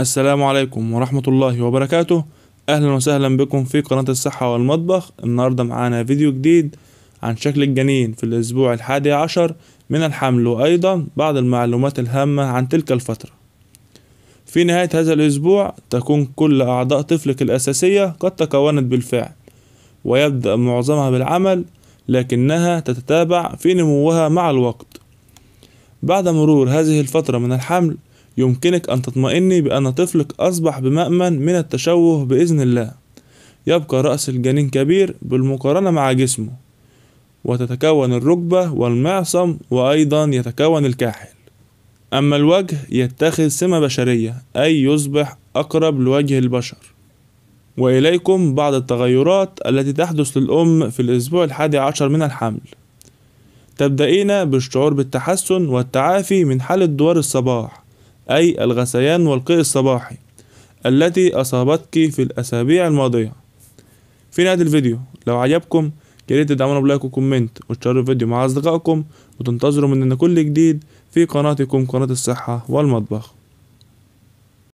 السلام عليكم ورحمة الله وبركاته أهلا وسهلا بكم في قناة الصحة والمطبخ النهاردة معانا فيديو جديد عن شكل الجنين في الأسبوع الحادي عشر من الحمل وأيضا بعض المعلومات الهامة عن تلك الفترة في نهاية هذا الأسبوع تكون كل أعضاء طفلك الأساسية قد تكونت بالفعل ويبدأ معظمها بالعمل لكنها تتتابع في نموها مع الوقت بعد مرور هذه الفترة من الحمل يمكنك أن تطمئني بأن طفلك أصبح بمأمن من التشوه بإذن الله يبقى رأس الجنين كبير بالمقارنة مع جسمه وتتكون الركبة والمعصم وأيضا يتكون الكاحل أما الوجه يتخذ سمة بشرية أي يصبح أقرب لوجه البشر وإليكم بعض التغيرات التي تحدث للأم في الأسبوع الحادي عشر من الحمل تبدأين بالشعور بالتحسن والتعافي من حالة دوار الصباح أي الغثيان والقيء الصباحي التي أصابتك في الأسابيع الماضية في نهاية الفيديو لو عجبكم ياريت تدعمونا بلايك وكومنت وتشاركوا الفيديو مع أصدقائكم وتنتظروا مننا كل جديد في قناتكم قناة الصحة والمطبخ